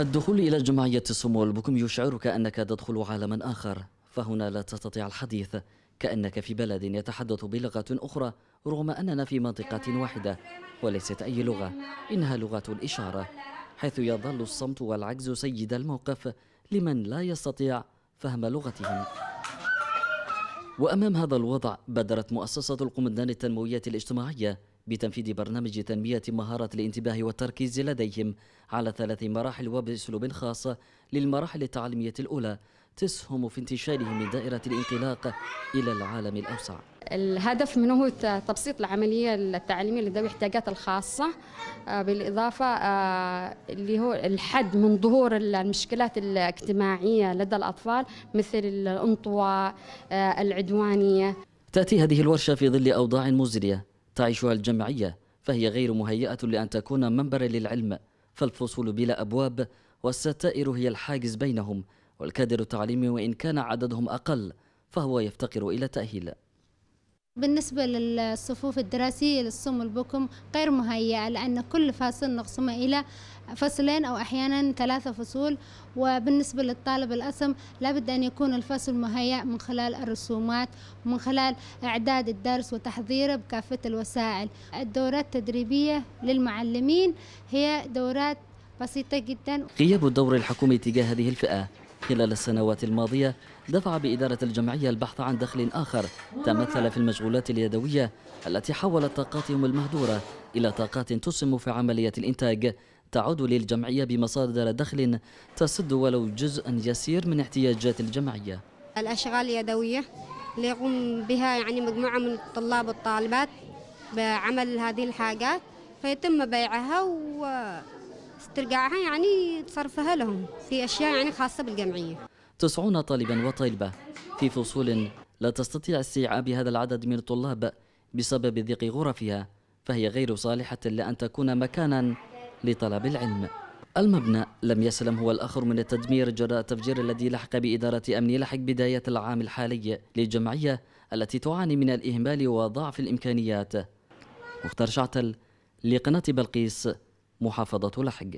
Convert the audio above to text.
الدخول إلى جمعية سمول بكم يشعرك أنك تدخل عالما آخر فهنا لا تستطيع الحديث كأنك في بلد يتحدث بلغة أخرى رغم أننا في منطقة واحدة وليست أي لغة إنها لغة الإشارة حيث يظل الصمت والعجز سيد الموقف لمن لا يستطيع فهم لغتهم وأمام هذا الوضع بادرت مؤسسة القمدان التنموية الاجتماعية بتنفيذ برنامج تنمية مهارة الانتباه والتركيز لديهم على ثلاث مراحل وبأسلوب خاص للمراحل التعليمية الأولى تسهم في انتشالهم من دائرة الانطلاق إلى العالم الأوسع الهدف منه هو تبسيط العملية التعليمية لذوي الاحتياجات الخاصة آه، بالإضافة آه، اللي هو الحد من ظهور المشكلات الاجتماعية لدى الأطفال مثل الانطواء آه، العدوانية تأتي هذه الورشة في ظل أوضاع مزرية تعيشها الجمعية فهي غير مهيئة لأن تكون منبرا للعلم فالفصول بلا أبواب والستائر هي الحاجز بينهم والكادر التعليمي وإن كان عددهم أقل فهو يفتقر إلى تأهيل بالنسبة للصفوف الدراسية للصم والبكم غير مهيئة لأن كل فاصل نقسمه إلى فصلين أو أحيانا ثلاثة فصول وبالنسبة للطالب الأسم لابد أن يكون الفصل مهيئ من خلال الرسومات من خلال إعداد الدرس وتحضيره بكافة الوسائل الدورات التدريبية للمعلمين هي دورات بسيطة جدا غياب الدور الحكومي تجاه هذه الفئة خلال السنوات الماضية دفع بإدارة الجمعية البحث عن دخل آخر تمثل في المشغولات اليدوية التي حولت طاقاتهم المهدورة إلى طاقات تسهم في عملية الإنتاج تعود للجمعية بمصادر دخل تسد ولو جزءا يسير من احتياجات الجمعية الأشغال اليدوية اللي يقوم بها يعني مجموعة من الطلاب والطالبات بعمل هذه الحاجات فيتم بيعها و ترجعها يعني تصرفها لهم في أشياء يعني خاصة بالجمعية تسعون طالبا وطالبة في فصول لا تستطيع استيعاب هذا العدد من الطلاب بسبب ضيق غرفها فهي غير صالحة لأن تكون مكانا لطلب العلم المبنى لم يسلم هو الآخر من التدمير جراء التفجير الذي لحق بإدارة أمن لحق بداية العام الحالي للجمعية التي تعاني من الإهمال وضعف الإمكانيات مختار شعتل لقناة بلقيس محافظة لحج